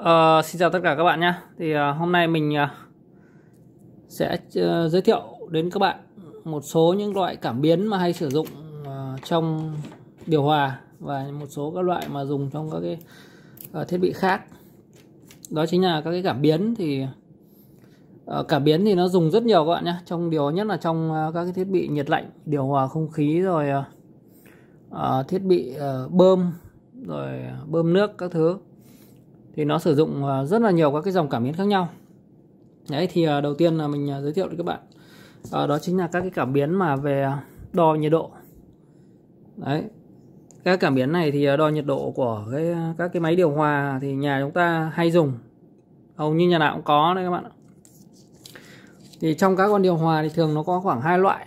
Uh, xin chào tất cả các bạn nhé thì uh, hôm nay mình uh, sẽ uh, giới thiệu đến các bạn một số những loại cảm biến mà hay sử dụng uh, trong điều hòa và một số các loại mà dùng trong các cái uh, thiết bị khác đó chính là các cái cảm biến thì uh, cảm biến thì nó dùng rất nhiều các bạn nhé trong điều nhất là trong uh, các cái thiết bị nhiệt lạnh điều hòa không khí rồi uh, uh, thiết bị uh, bơm rồi bơm nước các thứ thì nó sử dụng à, rất là nhiều các cái dòng cảm biến khác nhau đấy thì à, đầu tiên là mình à, giới thiệu với các bạn à, đó chính là các cái cảm biến mà về đo nhiệt độ đấy các cảm biến này thì đo nhiệt độ của cái, các cái máy điều hòa thì nhà chúng ta hay dùng hầu như nhà nào cũng có đấy các bạn ạ thì trong các con điều hòa thì thường nó có khoảng hai loại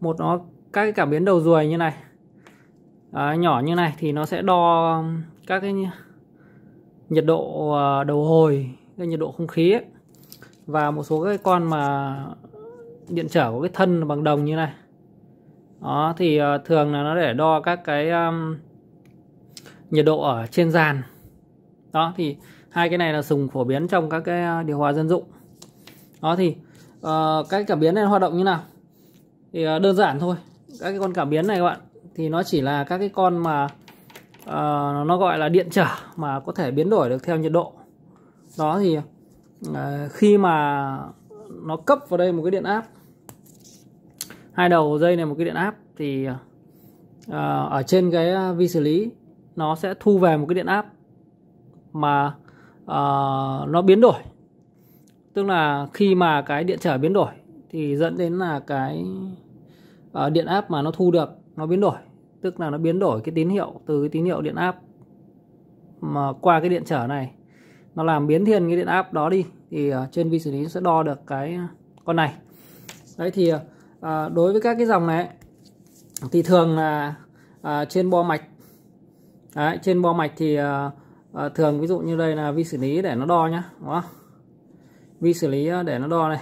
một nó các cái cảm biến đầu ruồi như này à, nhỏ như này thì nó sẽ đo các cái nhiệt độ ờ, đầu hồi cái nhiệt độ không khí ấy. và một số cái con mà điện trở của cái thân bằng đồng như này đó thì ờ, thường là nó để đo các cái um, nhiệt độ ở trên dàn đó thì hai cái này là sùng phổ biến trong các cái ờ, điều hòa dân dụng đó thì uh, cái cảm biến này hoạt động như nào thì uh, đơn giản thôi các cái con cảm biến này các bạn thì nó chỉ là các cái con mà uh, nó gọi là điện trở mà có thể biến đổi được theo nhiệt độ đó thì uh, khi mà nó cấp vào đây một cái điện áp hai đầu dây này một cái điện áp thì uh, ở trên cái vi xử lý nó sẽ thu về một cái điện áp mà uh, nó biến đổi tức là khi mà cái điện trở biến đổi thì dẫn đến là cái uh, điện áp mà nó thu được nó biến đổi tức là nó biến đổi cái tín hiệu từ cái tín hiệu điện áp mà qua cái điện trở này nó làm biến thiên cái điện áp đó đi thì ờ, trên vi xử lý sẽ đo được cái con này đấy thì ờ, đối với các cái dòng này thì thường là ờ, trên bo mạch đấy, trên bo mạch thì thường ví dụ như đây là vi xử lý để nó đo nhá đúng không? vi xử lý để nó đo này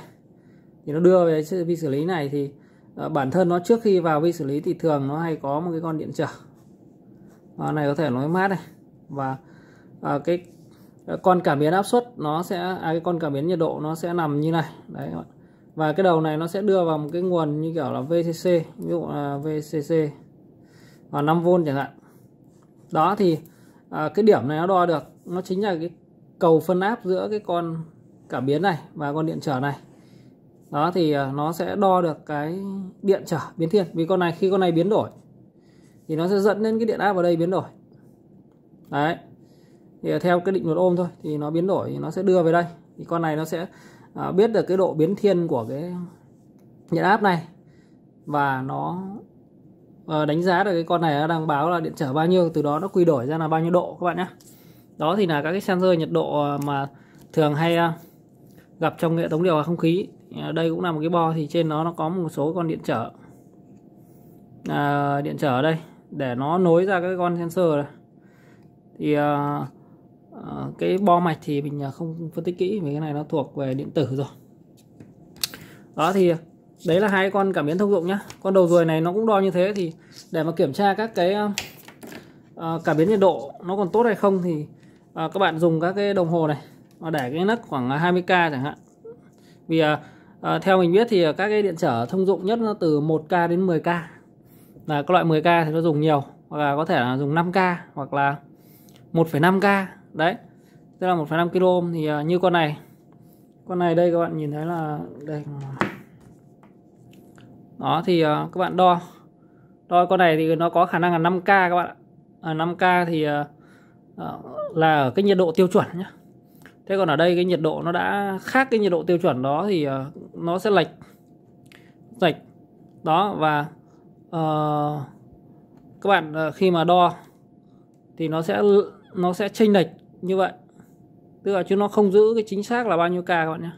thì nó đưa về vi xử lý này thì Ờ, bản thân nó trước khi vào vi xử lý thì thường nó hay có một cái con điện trở à, này có thể nói mát này và à, cái con cảm biến áp suất nó sẽ à, cái con cảm biến nhiệt độ nó sẽ nằm như này đấy và cái đầu này nó sẽ đưa vào một cái nguồn như kiểu là VCC ví dụ là VCC và 5V chẳng hạn đó thì à, cái điểm này nó đo được nó chính là cái cầu phân áp giữa cái con cảm biến này và con điện trở này đó thì ờ, nó sẽ đo được cái điện trở biến thiên vì con này khi con này biến đổi thì nó sẽ dẫn đến cái điện áp vào đây biến đổi đấy thì ờ, theo cái định luật ôm thôi thì nó biến đổi thì nó sẽ đưa về đây thì con này nó sẽ ờ, biết được cái độ biến thiên của cái điện áp này và nó đánh giá được cái con này nó đang báo là điện trở bao nhiêu từ đó nó quy đổi ra là bao nhiêu độ các bạn nhé đó thì là các cái sensor nhiệt độ mà thường hay gặp trong hệ thống điều hòa không khí Ờ, đây cũng là một cái bo thì trên nó nó có một số con điện trở à, điện trở ở đây để nó nối ra cái con sensor này thì à, à, cái bo mạch thì mình không phân tích kỹ vì cái này nó thuộc về điện tử rồi đó thì đấy là hai con cảm biến thông dụng nhá con đầu ruồi này nó cũng đo như thế thì để mà kiểm tra các cái à, cảm biến nhiệt độ nó còn tốt hay không thì à, các bạn dùng các cái đồng hồ này mà để cái nấc khoảng 20k chẳng hạn vì à, à, theo mình biết thì ờ, các cái điện trở thông dụng nhất nó từ 1k đến 10k là các loại 10k thì nó dùng nhiều hoặc là có thể là dùng 5k hoặc là 1,5k đấy tức là 1,5 kilo ohm thì ờ, như con này con này đây các bạn nhìn thấy là đây đó thì các bạn đo đo con này thì nó có khả năng là 5k các bạn ạ à, 5k thì là ở cái nhiệt độ tiêu chuẩn nhé thế còn ở đây cái nhiệt độ nó đã khác cái nhiệt độ tiêu chuẩn đó thì nó sẽ lệch lệch đó và uh, các bạn ờ, khi mà đo thì nó sẽ nó sẽ chênh lệch như vậy tức là chứ nó không giữ cái chính xác là bao nhiêu k các bạn nhé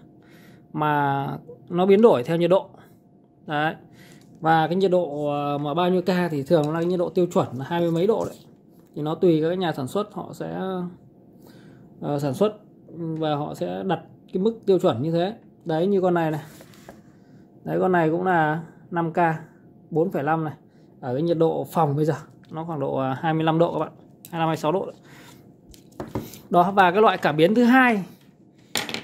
mà nó biến đổi theo nhiệt độ đấy và cái nhiệt độ ờ, mà bao nhiêu k thì thường là cái nhiệt độ tiêu chuẩn là hai mươi mấy độ đấy thì nó tùy các nhà sản xuất họ sẽ uh, sản xuất và họ sẽ đặt cái mức tiêu chuẩn như thế đấy như con này này đấy con này cũng là 5k 4,5 này ở cái nhiệt độ phòng bây giờ nó khoảng độ 25 à, độ các bạn 25 26 độ đó và cái loại cảm biến thứ hai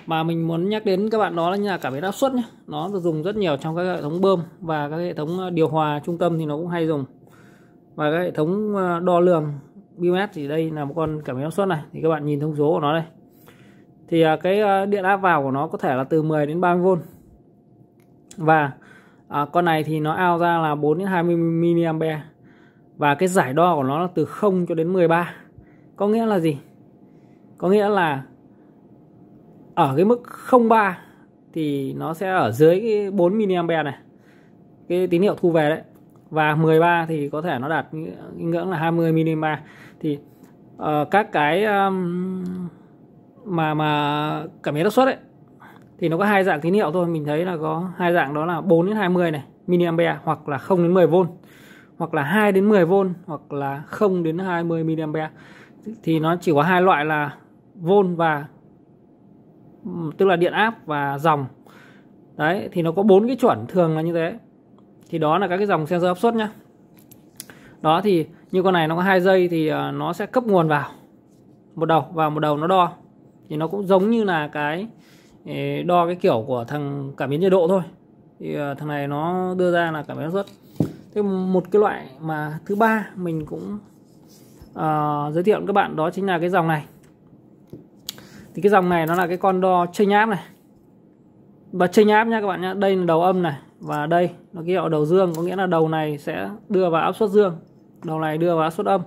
mà mình muốn nhắc đến các bạn đó là cảm biến áp suất nhé nó được dùng rất nhiều trong các hệ thống bơm và các hệ thống à, điều hòa trung tâm thì nó cũng hay dùng và cái hệ thống à, đo lường BMS thì đây là một con cảm biến áp suất này thì các bạn nhìn thông số của nó đây thì à, cái à, điện áp vào của nó có thể là từ 10 đến 30V và à, con này thì nó ao ra là 4 đến 20 mA và cái giải đo của nó là từ 0 cho đến 13 có nghĩa là gì có nghĩa là ở cái mức 03 thì nó sẽ ở dưới cái 4 mA này cái tín hiệu thu về đấy và 13 thì có thể nó đạt ngưỡng là 20 mA thì uh, các cái um, mà mà cảm biến áp suất ấy thì nó có hai dạng tín hiệu thôi mình thấy là có hai dạng đó là 4 đến 20 này mA hoặc là 0 đến 10 V hoặc là 2 đến 10 V hoặc là 0 đến 20 mA thì nó chỉ có hai loại là vôn và tức là điện áp và dòng đấy thì nó có bốn cái chuẩn thường là như thế thì đó là các cái dòng sensor áp suất nhá đó thì như con này nó có hai dây thì ờ, nó sẽ cấp nguồn vào một đầu và một đầu nó đo thì nó cũng giống như là cái đo cái kiểu của thằng cảm biến nhiệt độ thôi thì ờ, thằng này nó đưa ra là cảm biến áp suất thế một cái loại mà thứ ba mình cũng uh, giới thiệu các bạn đó chính là cái dòng này thì cái dòng này nó là cái con đo chênh áp này và chênh áp nha các bạn nhé đây là đầu âm này và đây nó ký hiệu đầu dương có nghĩa là đầu này sẽ đưa vào áp suất dương đầu này đưa vào áp suất âm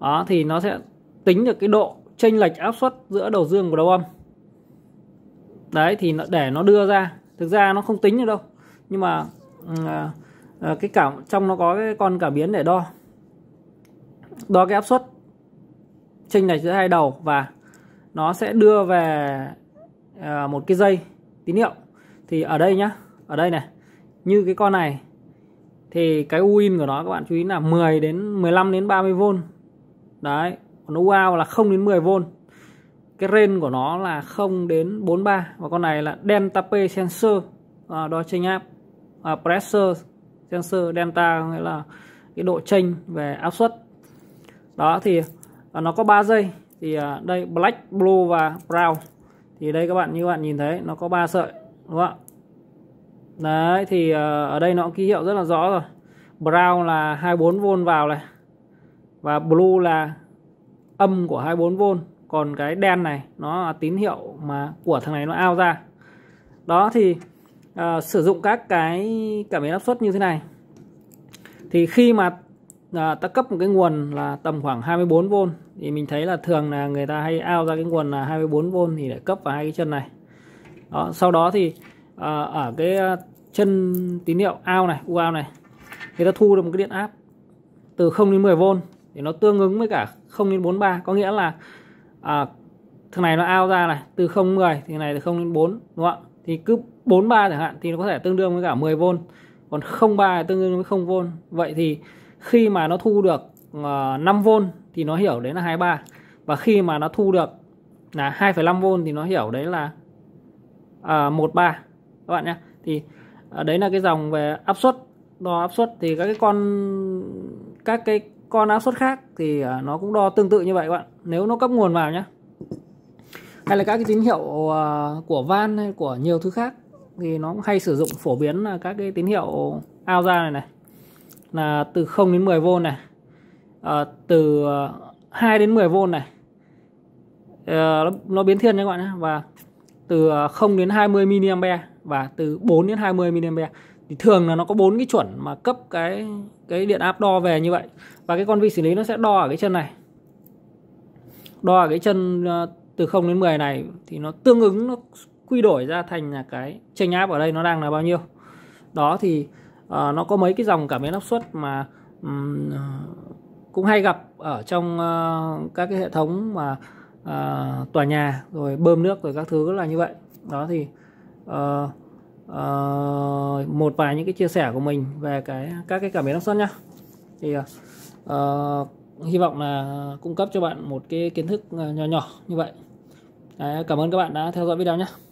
đó thì nó sẽ tính được cái độ chênh lệch áp suất giữa đầu dương và đầu âm đấy thì nó, để nó đưa ra thực ra nó không tính được đâu nhưng mà à, à, cái cảm trong nó có cái con cảm biến để đo đo cái áp suất chênh lệch giữa hai đầu và nó sẽ đưa về à, một cái dây tín hiệu thì ở đây nhá ở đây này như cái con này thì cái Uin của nó các bạn chú ý là 10 đến 15 đến 30 V đấy nó wow là 0 đến 10V cái range của nó là 0 đến 43 và con này là delta P sensor à, đo chênh áp à, pressure sensor delta nghĩa là cái độ chênh về áp suất đó thì à, nó có 3 dây thì à, đây black blue và brown thì đây các bạn như các bạn nhìn thấy nó có 3 sợi đúng không ạ đấy thì à, ở đây nó ký hiệu rất là rõ rồi brown là 24V vào này và blue là âm của 24V còn cái đen này nó là tín hiệu mà của thằng này nó ao ra đó thì à, sử dụng các cái cảm biến áp suất như thế này thì khi mà à, ta cấp một cái nguồn là tầm khoảng 24V thì mình thấy là thường là người ta hay ao ra cái nguồn là 24V thì để cấp vào hai cái chân này đó sau đó thì à, ở cái chân tín hiệu ao này u ao này người ta thu được một cái điện áp từ 0 đến 10V thì nó tương ứng với cả 0 đến 43 có nghĩa là à, thằng này nó ao ra này từ 0 đến 10 thì này từ 0 đến 4 đúng không ạ thì cứ 43 chẳng hạn thì nó có thể tương đương với cả 10V còn 03 tương đương với 0V vậy thì khi mà nó thu được uh, ờ, 5V thì nó hiểu đấy là 23 và khi mà nó thu được là 2,5V thì nó hiểu đấy là uh, ờ, 13 các bạn nhé thì uh, đấy là cái dòng về áp suất đo áp suất thì các cái con các cái con áp suất khác thì à, nó cũng đo tương tự như vậy các bạn nếu nó cấp nguồn vào nhé hay là các cái tín hiệu à, của van hay của nhiều thứ khác thì nó cũng hay sử dụng phổ biến là các cái tín hiệu ao ra này này là từ 0 đến 10V này à, từ 2 à, đến 10V này à, nó, nó biến thiên nhé các bạn nhé và từ 0 đến 20 mA và từ 4 đến 20 mA thì thường là nó có bốn cái chuẩn mà cấp cái cái điện áp đo về như vậy và cái con vi xử lý nó sẽ đo ở cái chân này đo ở cái chân ờ, từ 0 đến 10 này thì nó tương ứng nó quy đổi ra thành là cái chênh áp ở đây nó đang là bao nhiêu đó thì uh, nó có mấy cái dòng cảm biến áp suất mà um, cũng hay gặp ở trong uh, các cái hệ thống mà uh, tòa nhà rồi bơm nước rồi các thứ là như vậy đó thì uh, uh, một vài những cái chia sẻ của mình về cái các cái cảm biến áp suất nhá thì uh, hy vọng là cung cấp cho bạn một cái kiến thức nhỏ nhỏ như vậy Đấy, cảm ơn các bạn đã theo dõi video nhé